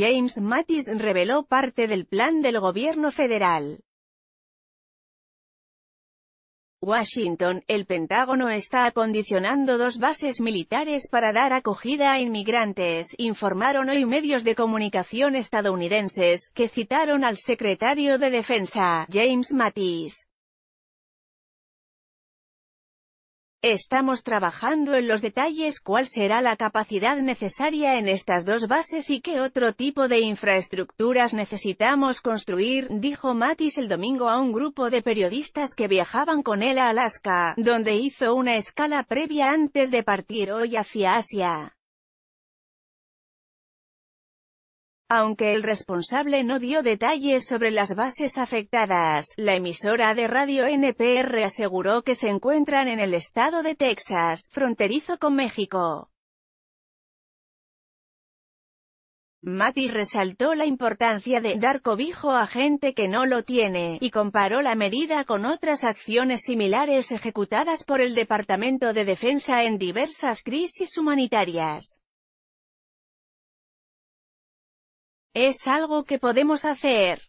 James Mattis reveló parte del plan del gobierno federal. Washington, el Pentágono está acondicionando dos bases militares para dar acogida a inmigrantes, informaron hoy medios de comunicación estadounidenses, que citaron al secretario de Defensa, James Mattis. Estamos trabajando en los detalles cuál será la capacidad necesaria en estas dos bases y qué otro tipo de infraestructuras necesitamos construir, dijo Matis el domingo a un grupo de periodistas que viajaban con él a Alaska, donde hizo una escala previa antes de partir hoy hacia Asia. Aunque el responsable no dio detalles sobre las bases afectadas, la emisora de radio NPR aseguró que se encuentran en el estado de Texas, fronterizo con México. Matis resaltó la importancia de dar cobijo a gente que no lo tiene, y comparó la medida con otras acciones similares ejecutadas por el Departamento de Defensa en diversas crisis humanitarias. Es algo que podemos hacer.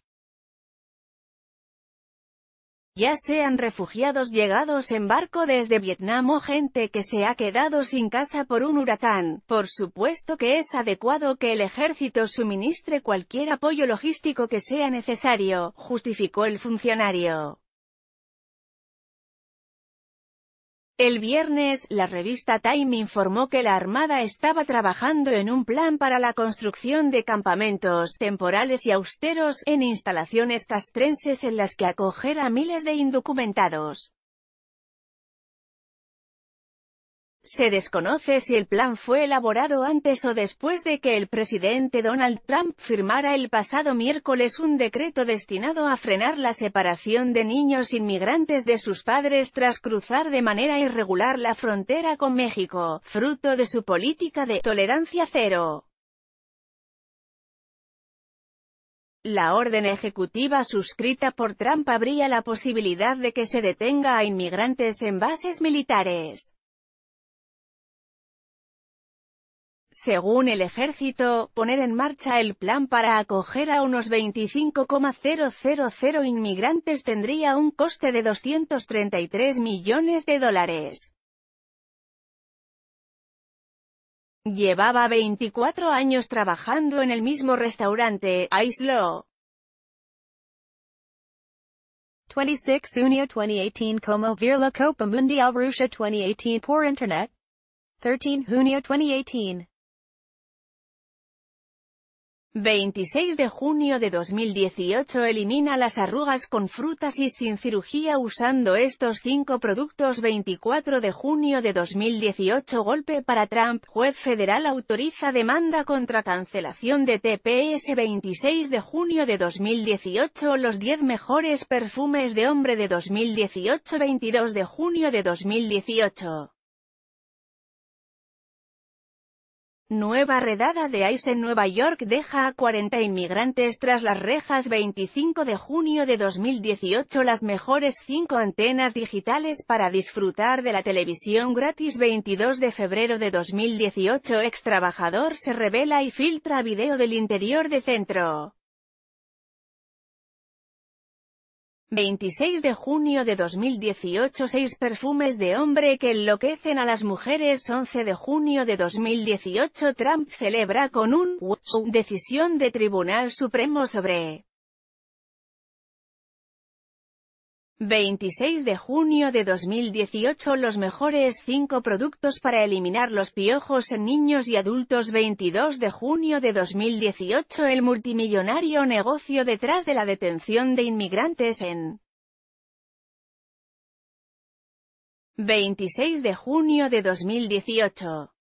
Ya sean refugiados llegados en barco desde Vietnam o gente que se ha quedado sin casa por un huracán, por supuesto que es adecuado que el ejército suministre cualquier apoyo logístico que sea necesario, justificó el funcionario. El viernes, la revista Time informó que la Armada estaba trabajando en un plan para la construcción de campamentos temporales y austeros en instalaciones castrenses en las que acoger a miles de indocumentados. Se desconoce si el plan fue elaborado antes o después de que el presidente Donald Trump firmara el pasado miércoles un decreto destinado a frenar la separación de niños inmigrantes de sus padres tras cruzar de manera irregular la frontera con México, fruto de su política de «tolerancia cero». La orden ejecutiva suscrita por Trump abría la posibilidad de que se detenga a inmigrantes en bases militares. Según el ejército, poner en marcha el plan para acoger a unos 25,000 inmigrantes tendría un coste de 233 millones de dólares. Llevaba 24 años trabajando en el mismo restaurante, Aislo. 26 Junio 2018 Como vir la Copa Mundial Rusia 2018 por Internet. 13 Junio 2018 26 de junio de 2018 Elimina las arrugas con frutas y sin cirugía usando estos cinco productos 24 de junio de 2018 Golpe para Trump, juez federal autoriza demanda contra cancelación de TPS 26 de junio de 2018 Los 10 mejores perfumes de hombre de 2018 22 de junio de 2018 Nueva redada de ICE en Nueva York deja a 40 inmigrantes tras las rejas 25 de junio de 2018 las mejores 5 antenas digitales para disfrutar de la televisión gratis 22 de febrero de 2018 ex trabajador se revela y filtra video del interior de centro. 26 de junio de 2018 6 perfumes de hombre que enloquecen a las mujeres 11 de junio de 2018 Trump celebra con un decisión de Tribunal Supremo sobre 26 de junio de 2018 Los mejores 5 productos para eliminar los piojos en niños y adultos 22 de junio de 2018 El multimillonario negocio detrás de la detención de inmigrantes en 26 de junio de 2018